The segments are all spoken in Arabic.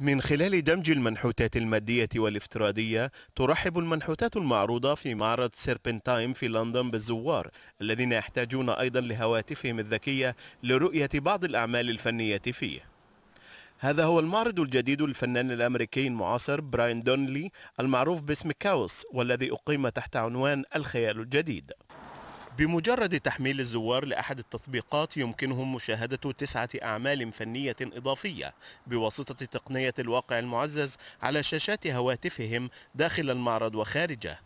من خلال دمج المنحوتات المادية والافتراضية ترحب المنحوتات المعروضة في معرض سيربنتايم في لندن بالزوار الذين يحتاجون أيضا لهواتفهم الذكية لرؤية بعض الأعمال الفنية فيه هذا هو المعرض الجديد للفنان الأمريكي المعاصر براين دونلي المعروف باسم كاوس والذي أقيم تحت عنوان الخيال الجديد بمجرد تحميل الزوار لأحد التطبيقات يمكنهم مشاهدة تسعة أعمال فنية إضافية بواسطة تقنية الواقع المعزز على شاشات هواتفهم داخل المعرض وخارجه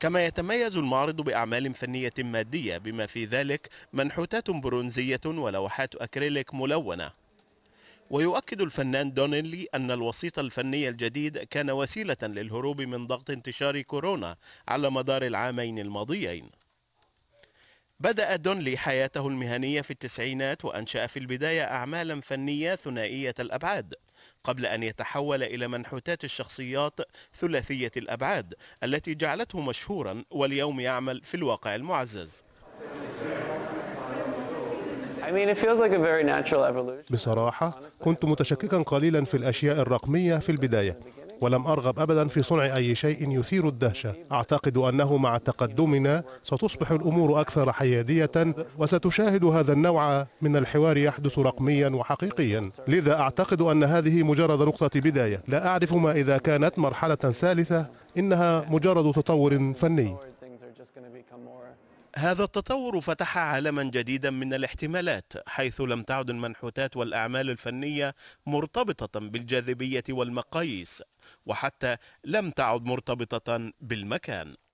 كما يتميز المعرض بأعمال فنية مادية بما في ذلك منحوتات برونزية ولوحات أكريليك ملونة ويؤكد الفنان دونيلي أن الوسيط الفني الجديد كان وسيلة للهروب من ضغط انتشار كورونا على مدار العامين الماضيين بدأ دونلي حياته المهنية في التسعينات وأنشأ في البداية أعمالا فنية ثنائية الأبعاد قبل أن يتحول إلى منحوتات الشخصيات ثلاثية الأبعاد التي جعلته مشهورا واليوم يعمل في الواقع المعزز بصراحة كنت متشككا قليلا في الأشياء الرقمية في البداية ولم أرغب أبدا في صنع أي شيء يثير الدهشة أعتقد أنه مع تقدمنا ستصبح الأمور أكثر حيادية وستشاهد هذا النوع من الحوار يحدث رقميا وحقيقيا لذا أعتقد أن هذه مجرد نقطة بداية لا أعرف ما إذا كانت مرحلة ثالثة إنها مجرد تطور فني هذا التطور فتح عالما جديدا من الاحتمالات حيث لم تعد المنحوتات والأعمال الفنية مرتبطة بالجاذبية والمقاييس وحتى لم تعد مرتبطة بالمكان